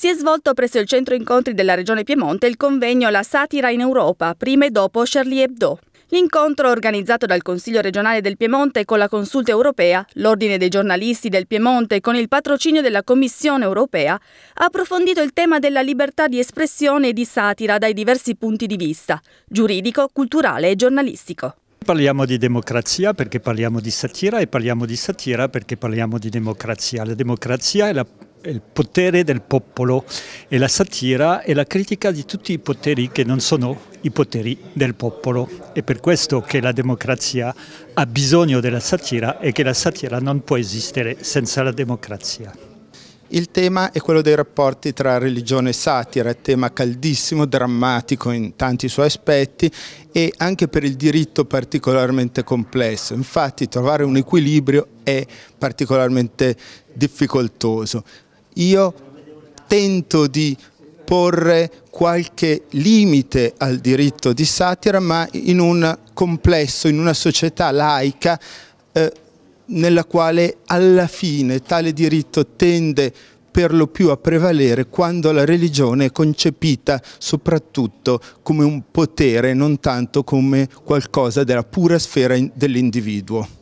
Si è svolto presso il centro incontri della Regione Piemonte il convegno La satira in Europa, prima e dopo Charlie Hebdo. L'incontro organizzato dal Consiglio regionale del Piemonte con la Consulta europea, l'Ordine dei giornalisti del Piemonte con il patrocinio della Commissione europea, ha approfondito il tema della libertà di espressione e di satira dai diversi punti di vista, giuridico, culturale e giornalistico parliamo di democrazia perché parliamo di satira e parliamo di satira perché parliamo di democrazia. La democrazia è la il potere del popolo e la satira e la critica di tutti i poteri che non sono i poteri del popolo. È per questo che la democrazia ha bisogno della satira e che la satira non può esistere senza la democrazia. Il tema è quello dei rapporti tra religione e satira, tema caldissimo, drammatico in tanti suoi aspetti e anche per il diritto particolarmente complesso. Infatti trovare un equilibrio è particolarmente difficoltoso io tento di porre qualche limite al diritto di satira, ma in un complesso, in una società laica eh, nella quale alla fine tale diritto tende per lo più a prevalere quando la religione è concepita soprattutto come un potere, non tanto come qualcosa della pura sfera dell'individuo.